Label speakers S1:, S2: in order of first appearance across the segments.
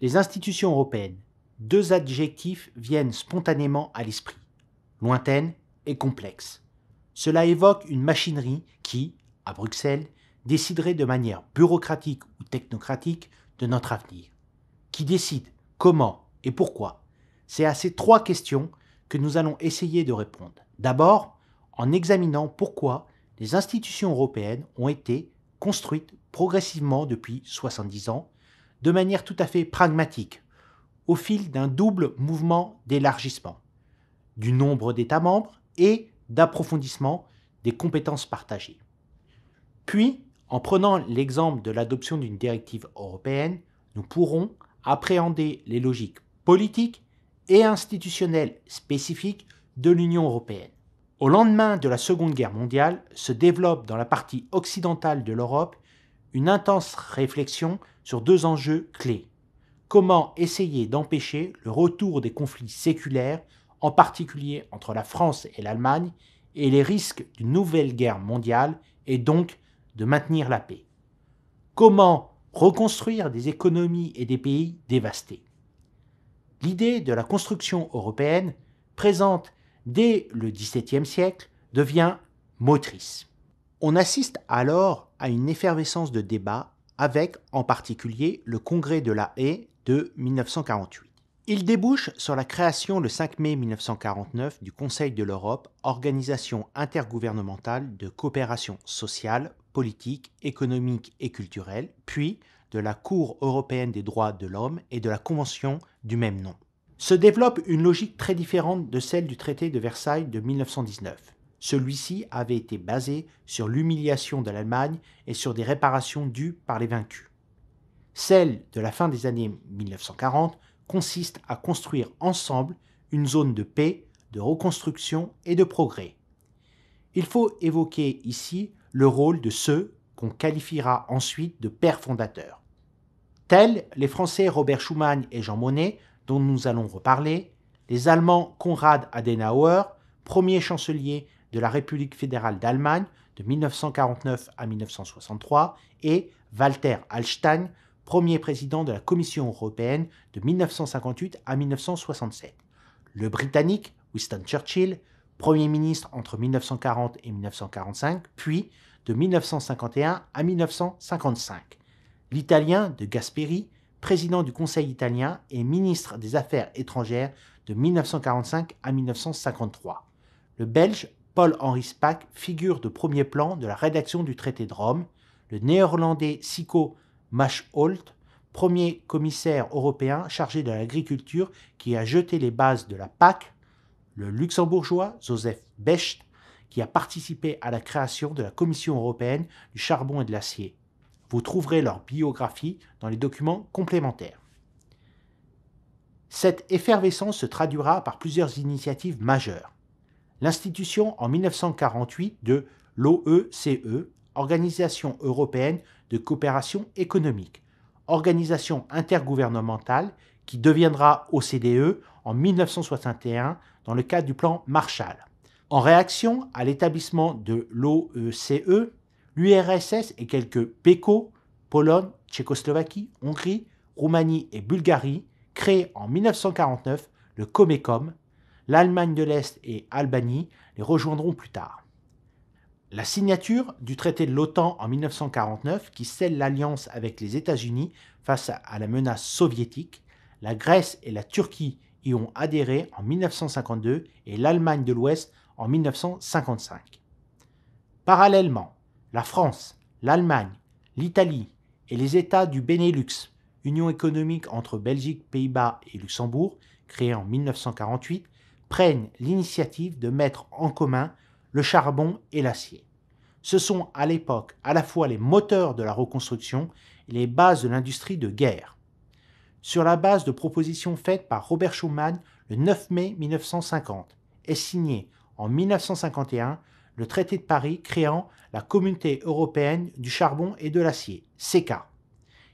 S1: les institutions européennes, deux adjectifs viennent spontanément à l'esprit, lointaines et complexes. Cela évoque une machinerie qui, à Bruxelles, déciderait de manière bureaucratique ou technocratique de notre avenir. Qui décide, comment et pourquoi C'est à ces trois questions que nous allons essayer de répondre. D'abord, en examinant pourquoi les institutions européennes ont été construites progressivement depuis 70 ans de manière tout à fait pragmatique, au fil d'un double mouvement d'élargissement du nombre d'États membres et d'approfondissement des compétences partagées. Puis, en prenant l'exemple de l'adoption d'une directive européenne, nous pourrons appréhender les logiques politiques et institutionnelles spécifiques de l'Union européenne. Au lendemain de la Seconde Guerre mondiale, se développe dans la partie occidentale de l'Europe une intense réflexion sur deux enjeux clés. Comment essayer d'empêcher le retour des conflits séculaires, en particulier entre la France et l'Allemagne, et les risques d'une nouvelle guerre mondiale, et donc de maintenir la paix. Comment reconstruire des économies et des pays dévastés. L'idée de la construction européenne, présente dès le XVIIe siècle, devient motrice. On assiste alors à une effervescence de débats avec en particulier le Congrès de la haie de 1948. Il débouche sur la création le 5 mai 1949 du Conseil de l'Europe, organisation intergouvernementale de coopération sociale, politique, économique et culturelle, puis de la Cour européenne des droits de l'homme et de la Convention du même nom. Se développe une logique très différente de celle du traité de Versailles de 1919. Celui-ci avait été basé sur l'humiliation de l'Allemagne et sur des réparations dues par les vaincus. Celle de la fin des années 1940 consiste à construire ensemble une zone de paix, de reconstruction et de progrès. Il faut évoquer ici le rôle de ceux qu'on qualifiera ensuite de pères fondateurs. Tels les Français Robert Schuman et Jean Monnet, dont nous allons reparler, les Allemands Konrad Adenauer, premier chancelier de la République fédérale d'Allemagne de 1949 à 1963 et Walter Hallstein, premier président de la Commission européenne de 1958 à 1967. Le Britannique Winston Churchill, Premier ministre entre 1940 et 1945, puis de 1951 à 1955. L'Italien de Gasperi, président du Conseil italien et ministre des Affaires étrangères de 1945 à 1953. Le Belge Paul-Henri Spack, figure de premier plan de la rédaction du traité de Rome, le néerlandais Sico Holt, premier commissaire européen chargé de l'agriculture qui a jeté les bases de la PAC, le luxembourgeois Joseph Becht, qui a participé à la création de la Commission européenne du charbon et de l'acier. Vous trouverez leur biographie dans les documents complémentaires. Cette effervescence se traduira par plusieurs initiatives majeures l'institution en 1948 de l'OECE, e, Organisation européenne de coopération économique, organisation intergouvernementale qui deviendra OCDE en 1961 dans le cadre du plan Marshall. En réaction à l'établissement de l'OECE, l'URSS et quelques PECO, Pologne, Tchécoslovaquie, Hongrie, Roumanie et Bulgarie créent en 1949 le COMECOM, l'Allemagne de l'Est et Albanie les rejoindront plus tard. La signature du traité de l'OTAN en 1949, qui scelle l'alliance avec les États-Unis face à la menace soviétique, la Grèce et la Turquie y ont adhéré en 1952 et l'Allemagne de l'Ouest en 1955. Parallèlement, la France, l'Allemagne, l'Italie et les États du Benelux, union économique entre Belgique, Pays-Bas et Luxembourg, créée en 1948, prennent l'initiative de mettre en commun le charbon et l'acier. Ce sont à l'époque à la fois les moteurs de la reconstruction et les bases de l'industrie de guerre. Sur la base de propositions faites par Robert Schuman le 9 mai 1950, est signé en 1951 le traité de Paris créant la Communauté européenne du charbon et de l'acier, CECA.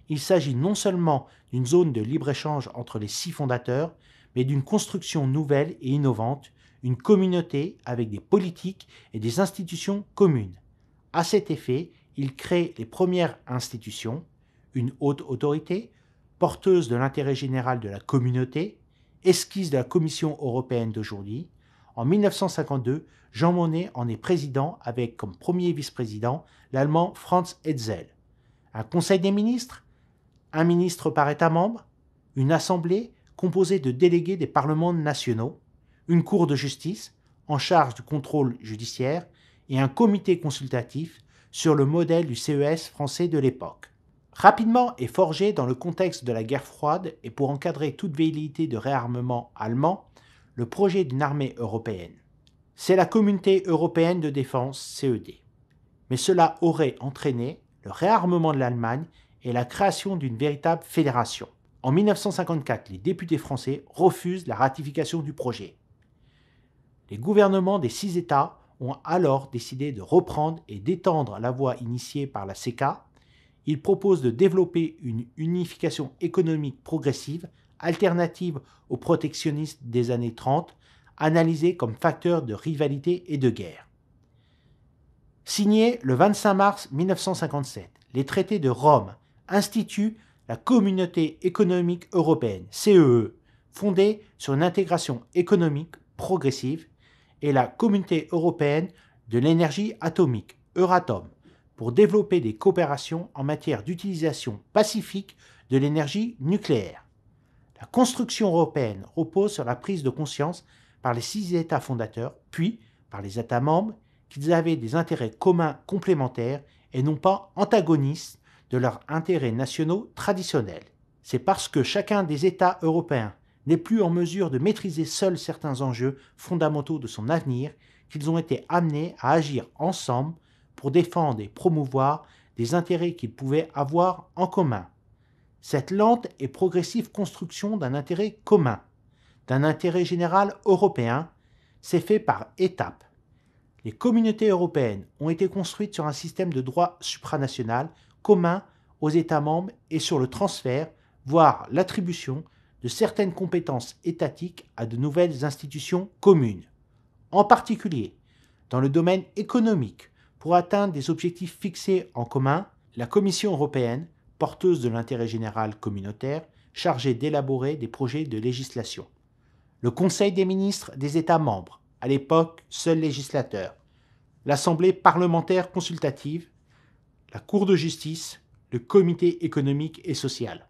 S1: Il s'agit non seulement d'une zone de libre-échange entre les six fondateurs, mais d'une construction nouvelle et innovante, une communauté avec des politiques et des institutions communes. À cet effet, il crée les premières institutions, une haute autorité, porteuse de l'intérêt général de la communauté, esquisse de la Commission européenne d'aujourd'hui. En 1952, Jean Monnet en est président avec comme premier vice-président l'Allemand Franz Hetzel. Un conseil des ministres, un ministre par État membre, une assemblée composé de délégués des parlements nationaux, une cour de justice en charge du contrôle judiciaire et un comité consultatif sur le modèle du CES français de l'époque. Rapidement et forgé dans le contexte de la guerre froide et pour encadrer toute velléité de réarmement allemand, le projet d'une armée européenne. C'est la Communauté européenne de défense CED. Mais cela aurait entraîné le réarmement de l'Allemagne et la création d'une véritable fédération. En 1954, les députés français refusent la ratification du projet. Les gouvernements des six États ont alors décidé de reprendre et d'étendre la voie initiée par la CECA. Ils proposent de développer une unification économique progressive, alternative aux protectionnistes des années 30, analysée comme facteur de rivalité et de guerre. Signés le 25 mars 1957, les traités de Rome instituent la Communauté économique européenne, CEE, e, fondée sur une intégration économique progressive, et la Communauté européenne de l'énergie atomique, Euratom, pour développer des coopérations en matière d'utilisation pacifique de l'énergie nucléaire. La construction européenne repose sur la prise de conscience par les six États fondateurs, puis par les États membres, qu'ils avaient des intérêts communs complémentaires et non pas antagonistes de leurs intérêts nationaux traditionnels. C'est parce que chacun des États européens n'est plus en mesure de maîtriser seuls certains enjeux fondamentaux de son avenir qu'ils ont été amenés à agir ensemble pour défendre et promouvoir des intérêts qu'ils pouvaient avoir en commun. Cette lente et progressive construction d'un intérêt commun, d'un intérêt général européen, s'est fait par étapes. Les communautés européennes ont été construites sur un système de droit supranational commun aux États membres et sur le transfert, voire l'attribution, de certaines compétences étatiques à de nouvelles institutions communes, en particulier dans le domaine économique, pour atteindre des objectifs fixés en commun, la Commission européenne, porteuse de l'intérêt général communautaire, chargée d'élaborer des projets de législation. Le Conseil des ministres des États membres, à l'époque seul législateur. L'Assemblée parlementaire consultative, la Cour de justice, le Comité économique et social.